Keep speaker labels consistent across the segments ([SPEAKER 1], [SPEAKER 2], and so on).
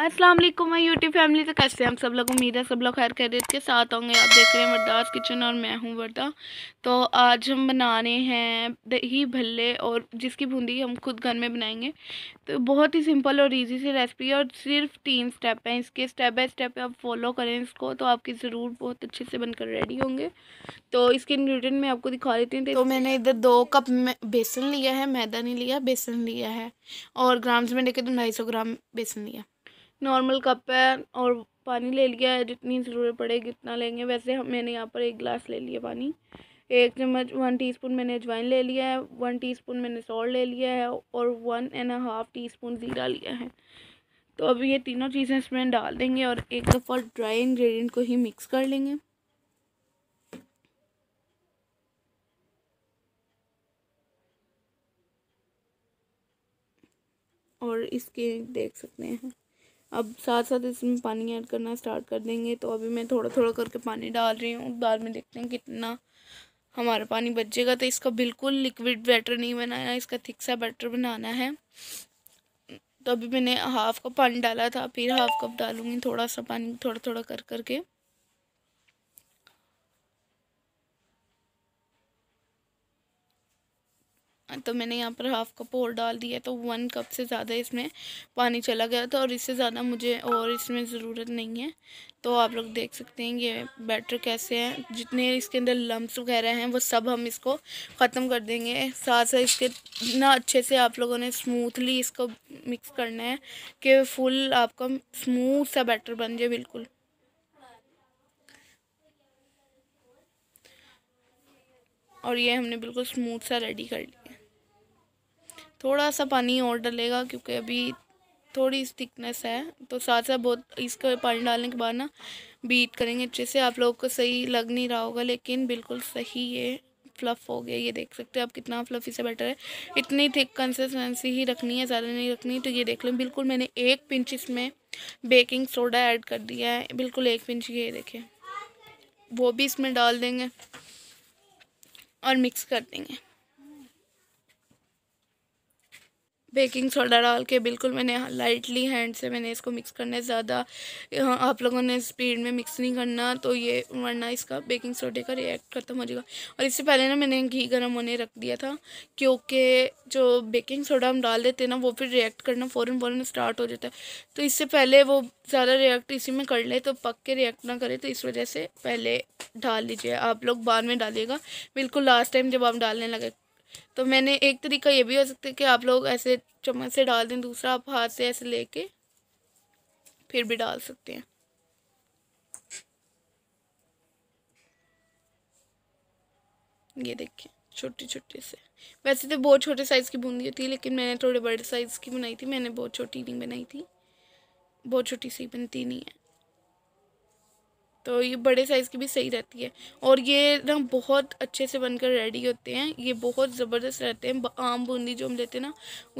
[SPEAKER 1] असलम मैं YouTube family तो कैसे हम सब लोग उम्मीद है सब लोग खैर खैरियत के साथ होंगे आप देख रहे हैं वरदास किचन और मैं हूँ वरदा तो आज हम बनाने हैं दही भल्ले और जिसकी बूंदी हम खुद घर में बनाएंगे तो बहुत ही सिंपल और इजी सी रेसिपी है और सिर्फ तीन स्टेप हैं इसके स्टेप बाय स्टेप आप फॉलो करें इसको तो आपकी ज़रूर बहुत अच्छे से बनकर रेडी होंगे तो इसके इन्ग्रीडियंट मैं आपको दिखा देती हूँ तो मैंने इधर दो कप बेसन लिया है मैदा नहीं लिया बेसन लिया है और ग्राम्स में लेके तो ढाई ग्राम बेसन लिया नॉर्मल कप है और पानी ले लिया है जितनी ज़रूरत पड़ेगी उतना लेंगे वैसे हम मैंने यहाँ पर एक गिलास ले लिया पानी एक चम्मच वन टीस्पून मैंने अजवाइन ले लिया है वन टीस्पून मैंने सॉल्ट ले लिया है और one and half teaspoon ज़ीरा लिया है तो अब ये तीनों चीज़ें इसमें डाल देंगे और एक दफ़ा ड्राई इन्ग्रीडियंट को ही मिक्स कर लेंगे और इसके देख सकते हैं अब साथ साथ इसमें पानी ऐड करना स्टार्ट कर देंगे तो अभी मैं थोड़ा थोड़ा करके पानी डाल रही हूँ बाद में देखते हैं कितना हमारा पानी बचेगा तो इसका बिल्कुल लिक्विड बैटर नहीं बनाना इसका थिक सा बैटर बनाना है तो अभी मैंने हाफ़ कप पानी डाला था फिर हाफ़ कप डालूँगी थोड़ा सा पानी थोड़ा थोड़ा कर करके तो मैंने यहाँ पर हाफ़ कप और डाल दिया तो वन कप से ज़्यादा इसमें पानी चला गया था और इससे ज़्यादा मुझे और इसमें ज़रूरत नहीं है तो आप लोग देख सकते हैं ये बैटर कैसे हैं जितने इसके अंदर लम्ब वगैरह हैं वो सब हम इसको ख़त्म कर देंगे साथ साथ इसके ना अच्छे से आप लोगों ने स्मूथली इसको मिक्स करना है कि फुल आपका स्मूथ सा बैटर बन जाए बिल्कुल और ये हमने बिल्कुल स्मूथ सा रेडी कर लिया थोड़ा सा पानी और डलेगा क्योंकि अभी थोड़ी थिकनेस है तो साथ साथ बहुत इसको पानी डालने के बाद ना बीट करेंगे अच्छे से आप लोगों को सही लग नहीं रहा होगा लेकिन बिल्कुल सही ये फ्लफ़ हो गया ये देख सकते हैं आप कितना फ्लफ़ी से बेटर है इतनी थिक कंसिस्टेंसी ही रखनी है ज़्यादा नहीं रखनी तो ये देख लो बिल्कुल मैंने एक पिंच इसमें बेकिंग सोडा ऐड कर दिया है बिल्कुल एक पिंच ये देखें वो भी इसमें डाल देंगे और मिक्स कर देंगे बेकिंग सोडा डाल के बिल्कुल मैंने लाइटली हैंड से मैंने इसको मिक्स करना है ज़्यादा हाँ, आप लोगों ने स्पीड में मिक्स नहीं करना तो ये वरना इसका बेकिंग सोडे का रिएक्ट ख़त्म हो जाएगा और इससे पहले ना मैंने घी गर्म होने रख दिया था क्योंकि जो बेकिंग सोडा हम डाल देते हैं ना वो फिर रिएक्ट करना फ़ौरन फ़ौर स्टार्ट हो जाता है तो इससे पहले वो ज़्यादा रिएक्ट इसी में कर ले तो पक के रिएक्ट ना करे तो इस वजह से पहले डाल लीजिए आप लोग बाद में डालिएगा बिल्कुल लास्ट टाइम जब आप डालने लगे तो मैंने एक तरीका ये भी हो सकता है कि आप लोग ऐसे चम्मच से डाल दें दूसरा आप हाथ से ऐसे लेके फिर भी डाल सकते हैं ये देखिए छोटे छोटे से वैसे तो बहुत छोटे साइज़ की बूंदी होती है लेकिन मैंने थोड़े बड़े साइज़ की बनाई थी मैंने बहुत छोटी नहीं बनाई थी बहुत छोटी सी बनती नहीं है तो ये बड़े साइज़ की भी सही रहती है और ये ना बहुत अच्छे से बनकर रेडी होते हैं ये बहुत ज़बरदस्त रहते हैं आम बूंदी जो हम लेते हैं ना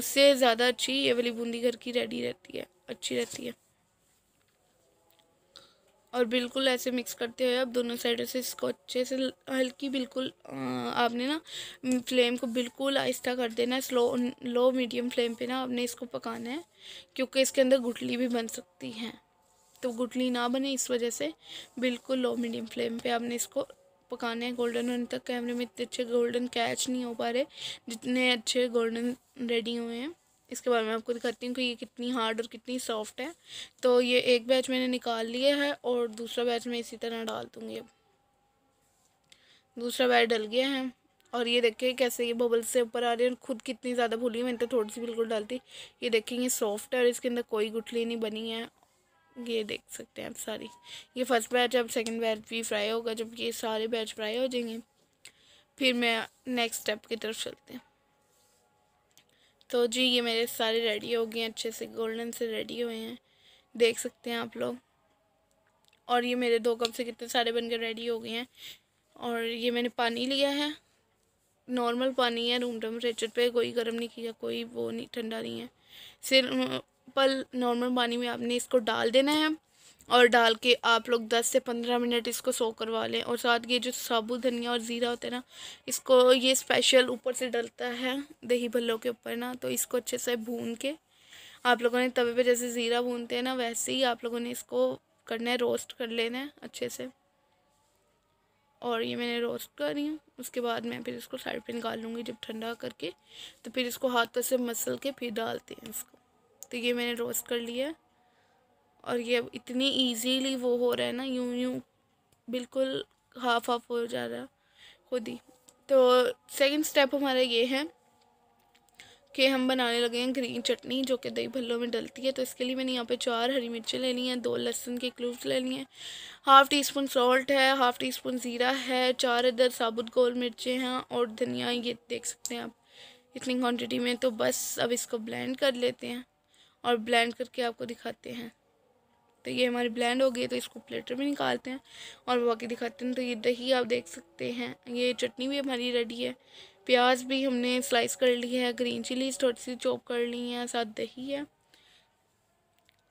[SPEAKER 1] उससे ज़्यादा अच्छी ये वाली बूंदी घर की रेडी रहती है अच्छी रहती है और बिल्कुल ऐसे मिक्स करते हुए आप दोनों साइडों से इसको अच्छे से हल्की बिल्कुल आपने ना फ्लेम को बिल्कुल आहिस्ता कर देना है स्लो लो मीडियम फ्लेम पे ना आपने इसको पकाना है क्योंकि इसके अंदर गुटली भी बन सकती हैं तो गुटली ना बने इस वजह से बिल्कुल लो मीडियम फ्लेम पे आपने इसको पकाने हैं गोल्डन होने तक कैमरे में इतने अच्छे गोल्डन कैच नहीं हो पा रहे जितने अच्छे गोल्डन रेडी हुए हैं इसके बाद मैं आपको दिखाती हूँ कि ये कितनी हार्ड और कितनी सॉफ्ट है तो ये एक बैच मैंने निकाल लिया है और दूसरा बैच मैं इसी तरह डाल दूँगी अब दूसरा बैच डल गया है और ये देखिए कैसे ये बबल से ऊपर आ रही है और खुद कितनी ज़्यादा भूली मैंने तो थोड़ी सी बिल्कुल डालती ये देखिए ये सॉफ्ट है और इसके अंदर कोई गुठली नहीं बनी है ये देख सकते हैं आप सारी ये फर्स्ट बैच अब सेकंड बैच भी फ्राई होगा जब ये सारे बैच फ्राई हो जाएंगे फिर मैं नेक्स्ट स्टेप की तरफ चलते हैं तो जी ये मेरे सारे रेडी हो गए अच्छे से गोल्डन से रेडी हुए हैं देख सकते हैं आप लोग और ये मेरे दो कप से कितने सारे बनकर रेडी हो गए हैं और ये मैंने पानी लिया है नॉर्मल पानी है रूम टेम्परेचर पे कोई गर्म नहीं किया कोई वो नहीं ठंडा नहीं है सिर्फ पल नॉर्मल पानी में आपने इसको डाल देना है और डाल के आप लोग 10 से 15 मिनट इसको सो करवा लें और साथ ये जो साबुत धनिया और ज़ीरा होता है ना इसको ये स्पेशल ऊपर से डलता है दही भल्लों के ऊपर ना तो इसको अच्छे से भून के आप लोगों ने तवे पे जैसे ज़ीरा भूनते हैं ना वैसे ही आप लोगों ने इसको करना है रोस्ट कर लेना है अच्छे से और ये मैंने रोस्ट कर रही हूँ उसके बाद मैं फिर इसको साइड पर निकाल लूँगी जब ठंडा करके तो फिर इसको हाथों से मसल के फिर डालते हैं इसको तो ये मैंने रोस्ट कर लिया और ये अब इतनी इजीली वो हो रहा है ना यूं यूं बिल्कुल हाफ हाफ हो जा रहा खुद ही तो सेकंड स्टेप हमारा ये है कि हम बनाने लगे हैं ग्रीन चटनी जो कि दही भल्लों में डलती है तो इसके लिए मैंने यहाँ पे चार हरी मिर्चें लेनी है दो लहसुन के ले लेनी है हाफ़ टी स्पून सॉल्ट है हाफ़ टी स्पून ज़ीरा है चार इधर साबुत गोल मिर्चें हैं और धनिया ये देख सकते हैं आप इतनी क्वान्टिटी में तो बस अब इसको ब्लेंड कर लेते हैं और ब्लेंड करके आपको दिखाते हैं तो ये हमारी ब्लेंड हो गई तो इसको प्लेटर में निकालते हैं और बाकी दिखाते हैं तो ये दही आप देख सकते हैं ये चटनी भी हमारी रेडी है प्याज भी हमने स्लाइस कर ली है ग्रीन चिलीज थोड़ी सी चॉप कर ली है साथ दही है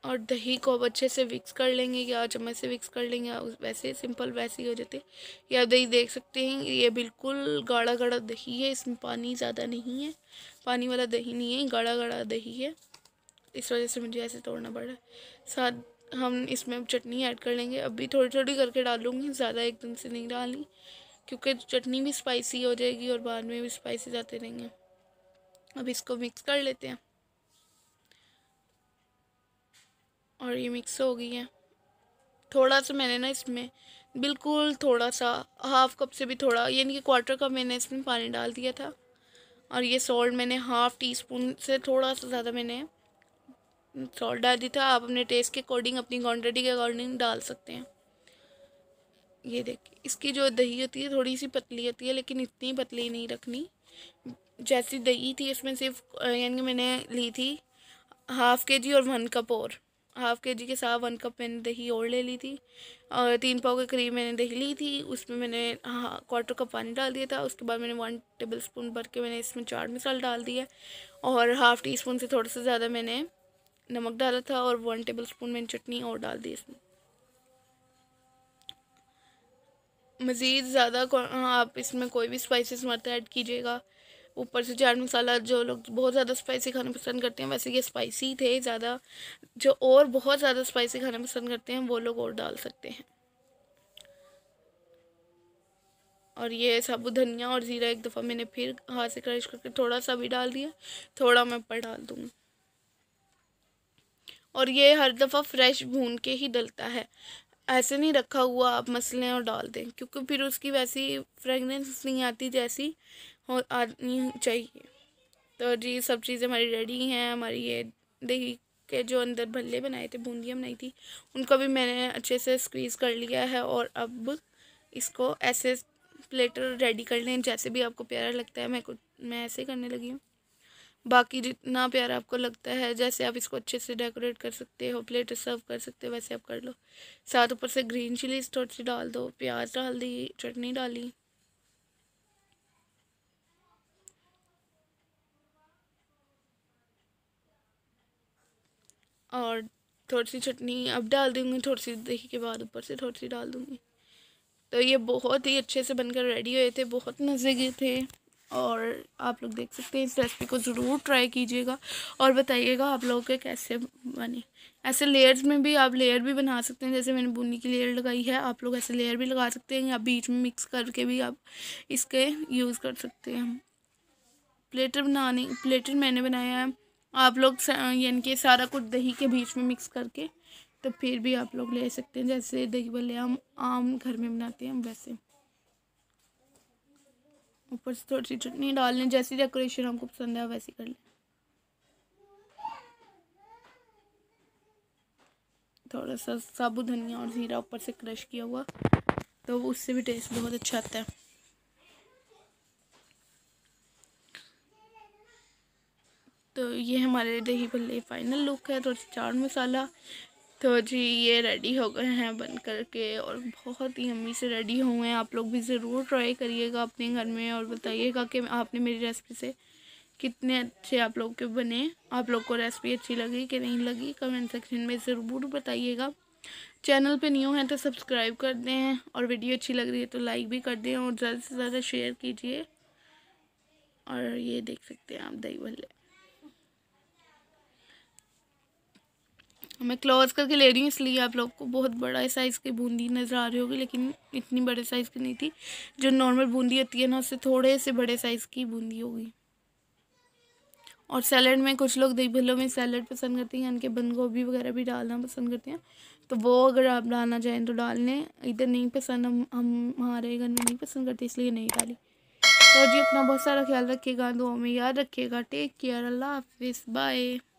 [SPEAKER 1] और दही को आप अच्छे से विक्स कर लेंगे या चम्मच से विक्स कर लेंगे वैसे सिंपल वैसे ही हो जाते या आप दही देख सकते हैं ये बिल्कुल गाढ़ा गाढ़ा दही है इसमें पानी ज़्यादा नहीं है पानी वाला दही नहीं है गाढ़ा गाढ़ा दही है इस वजह से मुझे ऐसे तोड़ना पड़ा है साथ हम इसमें चटनी ऐड कर लेंगे अभी थोड़ी थोड़ी करके डालूंगी ज़्यादा एकदम से नहीं डाली क्योंकि चटनी भी स्पाइसी हो जाएगी और बाद में भी स्पाइसी जाते रहेंगे अब इसको मिक्स कर लेते हैं और ये मिक्स हो गई है थोड़ा सा मैंने ना इसमें बिल्कुल थोड़ा सा हाफ़ कप से भी थोड़ा यानी कि क्वार्टर कप मैंने इसमें पानी डाल दिया था और ये सॉल्ट मैंने हाफ़ टी स्पून से थोड़ा सा ज़्यादा मैंने सॉल्ट डाल दी था आप अपने टेस्ट के अकॉर्डिंग अपनी क्वान्टिटी के अकॉर्डिंग डाल सकते हैं ये देखिए इसकी जो दही होती है थोड़ी सी पतली होती है लेकिन इतनी पतली नहीं रखनी जैसी दही थी इसमें सिर्फ यानी कि मैंने ली थी हाफ़ के जी और वन कप और हाफ़ के जी के साथ वन कप मैंने दही और ले ली थी और तीन पाव के करीब मैंने दही ली थी उसमें मैंने हाँ क्वार्टर कप पानी डाल दिया था उसके बाद मैंने वन टेबल स्पून भर के मैंने इसमें चाट मसाला डाल दिया और हाफ़ टी स्पून से थोड़ा सा ज़्यादा मैंने नमक डाला था और वन टेबल स्पून मैंने चटनी और डाल दी इसमें मज़ीद ज़्यादा हाँ, आप इसमें कोई भी स्पाइसेस मत ऐड कीजिएगा ऊपर से चाट मसाला जो लोग बहुत ज़्यादा स्पाइसी खाना पसंद करते हैं वैसे ये स्पाइसी थे ज़्यादा जो और बहुत ज़्यादा स्पाइसी खाना पसंद करते हैं वो लोग और डाल सकते हैं और ये साबुत धनिया और ज़ीरा एक दफ़ा मैंने फिर हाथ से क्रश करके थोड़ा सा भी डाल दिया थोड़ा मैं ऊपर डाल दूँगी और ये हर दफ़ा फ्रेश भून के ही डलता है ऐसे नहीं रखा हुआ आप मसलें और डाल दें क्योंकि फिर उसकी वैसी फ्रेगनेंस नहीं आती जैसी हो आनी चाहिए तो जी सब चीज़ें हमारी रेडी हैं हमारी ये दही के जो अंदर भल्ले बनाए थे बूंदियाँ बनाई थी उनको भी मैंने अच्छे से स्क्वीज़ कर लिया है और अब इसको ऐसे प्लेटर रेडी कर लें जैसे भी आपको प्यारा लगता है मैं कुछ मैं ऐसे करने लगी हूँ बाकी जितना प्यार आपको लगता है जैसे आप इसको अच्छे से डेकोरेट कर सकते हो प्लेट सर्व कर सकते हो वैसे आप कर लो साथ ऊपर से ग्रीन चिली थोड़ी सी डाल दो प्याज डाल दी चटनी डाली और थोड़ी सी चटनी अब डाल दूँगी थोड़ी सी दही के बाद ऊपर से थोड़ी सी डाल दूंगी तो ये बहुत ही अच्छे से बनकर रेडी हुए थे बहुत मज़े के थे और आप लोग देख सकते हैं इस रेसिपी को ज़रूर ट्राई कीजिएगा और बताइएगा आप लोगों के कैसे बने ऐसे लेयर्स में भी आप लेयर भी बना सकते हैं जैसे मैंने बुनी की लेयर लगाई है आप लोग ऐसे लेयर भी लगा सकते हैं या बीच में मिक्स करके भी आप इसके यूज़ कर सकते हैं प्लेटर बनाने प्लेटर मैंने बनाया है आप लोग यानी कि सारा कुछ दही के बीच में मिक्स करके तो फिर भी आप लोग ले सकते हैं जैसे दही भले हम आम घर में बनाते हैं वैसे ऊपर से थोड़ी सी चटनी डाल लें जैसी डेकोरेशन आपको पसंद है वैसी कर लें थोड़ा सा साबुत धनिया और ज़ीरा ऊपर से क्रश किया हुआ तो उससे भी टेस्ट बहुत अच्छा आता है तो ये हमारे दही भल्ले फाइनल लुक है थोड़ा चाट मसाला तो जी ये रेडी हो गए हैं बन करके और बहुत ही अम्मी से रेडी हुए हैं आप लोग भी ज़रूर ट्राई करिएगा अपने घर में और बताइएगा कि आपने मेरी रेसिपी से कितने अच्छे आप लोग के बने आप लोग को रेसिपी अच्छी लगी कि नहीं लगी कमेंट सेक्शन में ज़रूर बताइएगा चैनल पे न्यू हैं तो सब्सक्राइब कर दें और वीडियो अच्छी लग रही है तो लाइक भी कर दें और ज़्यादा से ज़्यादा शेयर कीजिए और ये देख सकते हैं आप दही भल्ले मैं क्लोज करके ले रही हूँ इसलिए आप लोग को बहुत बड़ा साइज़ की बूंदी नज़र आ रही होगी लेकिन इतनी बड़े साइज़ की नहीं थी जो नॉर्मल बूंदी होती है ना उससे थोड़े से बड़े साइज़ की बूंदी होगी और सैलड में कुछ लोग दही भल्लों में सैलड पसंद करते हैं कि बंद गोभी वगैरह भी डालना पसंद करते हैं तो वो अगर आप डालना चाहें तो डाल लें इधर नहीं पसंद हम हम हमारे घर में नहीं पसंद करते इसलिए नहीं डाली तो जी अपना बहुत सारा ख्याल रखिएगा दुआ में याद रखिएगा टेक केयर अल्लाह हाफिज़ बाय